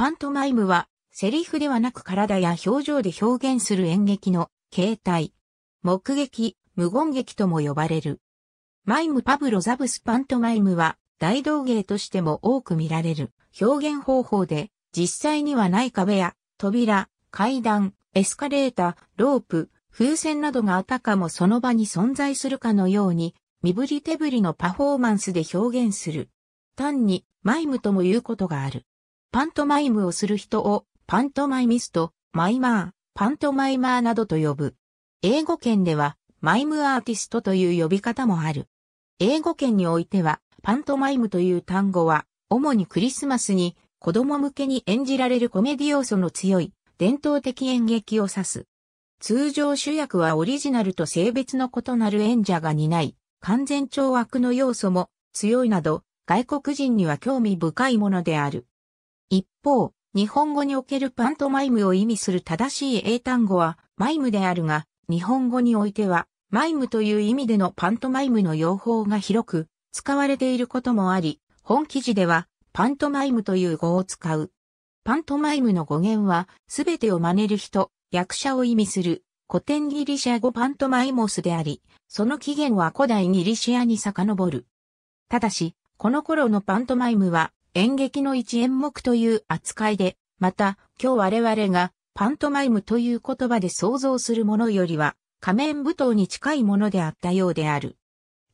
パントマイムは、セリフではなく体や表情で表現する演劇の形態。目撃、無言劇とも呼ばれる。マイムパブロザブスパントマイムは、大道芸としても多く見られる表現方法で、実際にはない壁や扉、階段、エスカレーター、ロープ、風船などがあたかもその場に存在するかのように、身振り手振りのパフォーマンスで表現する。単にマイムとも言うことがある。パントマイムをする人をパントマイミスト、マイマー、パントマイマーなどと呼ぶ。英語圏ではマイムアーティストという呼び方もある。英語圏においてはパントマイムという単語は主にクリスマスに子供向けに演じられるコメディ要素の強い伝統的演劇を指す。通常主役はオリジナルと性別の異なる演者が担い、完全懲悪の要素も強いなど、外国人には興味深いものである。一方、日本語におけるパントマイムを意味する正しい英単語はマイムであるが、日本語においてはマイムという意味でのパントマイムの用法が広く使われていることもあり、本記事ではパントマイムという語を使う。パントマイムの語源はすべてを真似る人、役者を意味する古典ギリシャ語パントマイモスであり、その起源は古代ギリシアに遡る。ただし、この頃のパントマイムは演劇の一演目という扱いで、また、今日我々がパントマイムという言葉で想像するものよりは、仮面舞踏に近いものであったようである。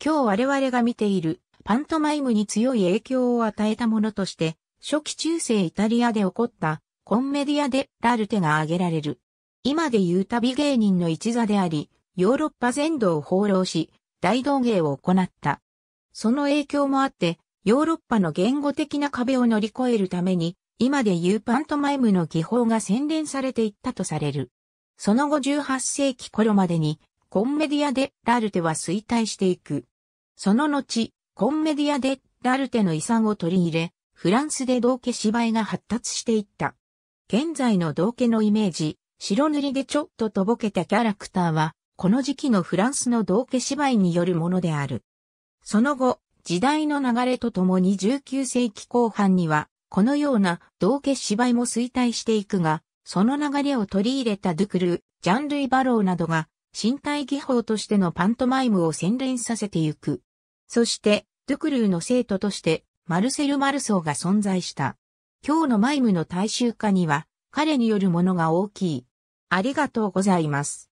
今日我々が見ているパントマイムに強い影響を与えたものとして、初期中世イタリアで起こったコンメディアでラルテが挙げられる。今で言う旅芸人の一座であり、ヨーロッパ全土を放浪し、大道芸を行った。その影響もあって、ヨーロッパの言語的な壁を乗り越えるために、今でいうパントマイムの技法が洗練されていったとされる。その後18世紀頃までに、コンメディア・デ・ラルテは衰退していく。その後、コンメディア・デ・ラルテの遺産を取り入れ、フランスで道家芝居が発達していった。現在の道家のイメージ、白塗りでちょっととぼけたキャラクターは、この時期のフランスの道家芝居によるものである。その後、時代の流れとともに19世紀後半には、このような道化芝居も衰退していくが、その流れを取り入れたドゥクル、ジャンルイ・バローなどが、身体技法としてのパントマイムを洗練させてゆく。そして、ドゥクルーの生徒として、マルセル・マルソーが存在した。今日のマイムの大衆化には、彼によるものが大きい。ありがとうございます。